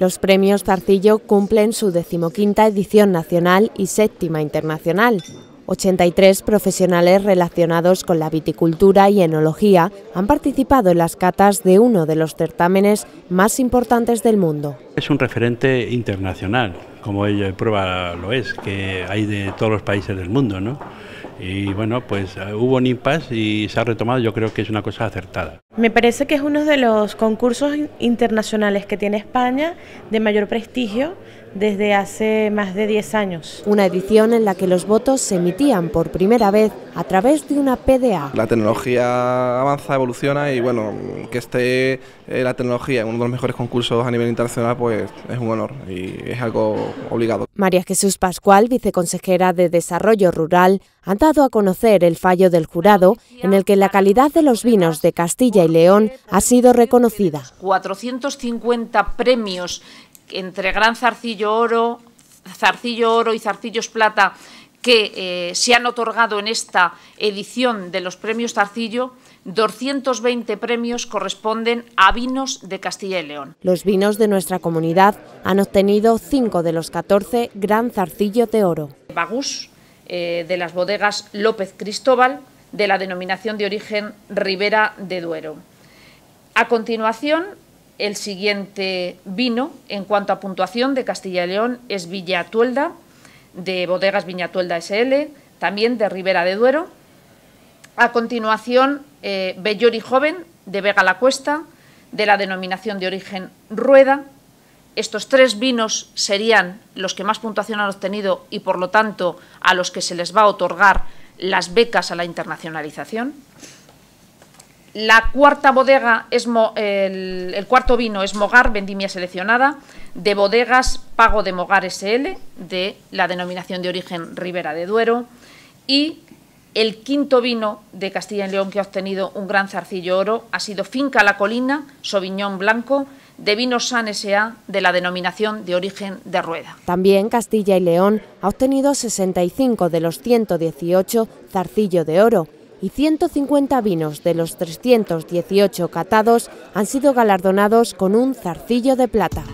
Los premios Zarcillo cumplen su decimoquinta edición nacional y séptima internacional. 83 profesionales relacionados con la viticultura y enología han participado en las catas de uno de los certámenes más importantes del mundo. Es un referente internacional, como ello prueba lo es, que hay de todos los países del mundo, ¿no? Y bueno, pues ah, hubo un impasse y se ha retomado, yo creo que es una cosa acertada. Me parece que es uno de los concursos internacionales que tiene España de mayor prestigio, desde hace más de 10 años. Una edición en la que los votos se emitían por primera vez a través de una PDA. La tecnología avanza, evoluciona y bueno, que esté eh, la tecnología en uno de los mejores concursos a nivel internacional pues es un honor y es algo obligado. María Jesús Pascual, viceconsejera de Desarrollo Rural, ha dado a conocer el fallo del jurado en el que la calidad de los vinos de Castilla y León ha sido reconocida. 450 premios entre Gran Zarcillo Oro, Zarcillo Oro y Zarcillos Plata que eh, se han otorgado en esta edición de los premios Zarcillo, 220 premios corresponden a vinos de Castilla y León. Los vinos de nuestra comunidad han obtenido 5 de los 14 Gran Zarcillo de Oro. Bagús, eh, de las bodegas López Cristóbal, de la denominación de origen Ribera de Duero. A continuación, el siguiente vino, en cuanto a puntuación, de Castilla y León es Villatuelda de Bodegas Viñatuelda SL, también de Ribera de Duero. A continuación, eh, Bellori Joven, de Vega la Cuesta, de la denominación de origen Rueda. Estos tres vinos serían los que más puntuación han obtenido y, por lo tanto, a los que se les va a otorgar las becas a la internacionalización. La cuarta bodega es el, cuarto vino es Mogar, vendimia seleccionada, de bodegas Pago de Mogar SL, de la denominación de origen Ribera de Duero. Y el quinto vino de Castilla y León que ha obtenido un gran zarcillo oro ha sido Finca La Colina, soviñón Blanco, de vino San S.A. de la denominación de origen de Rueda. También Castilla y León ha obtenido 65 de los 118 zarcillo de oro y 150 vinos de los 318 catados han sido galardonados con un zarcillo de plata.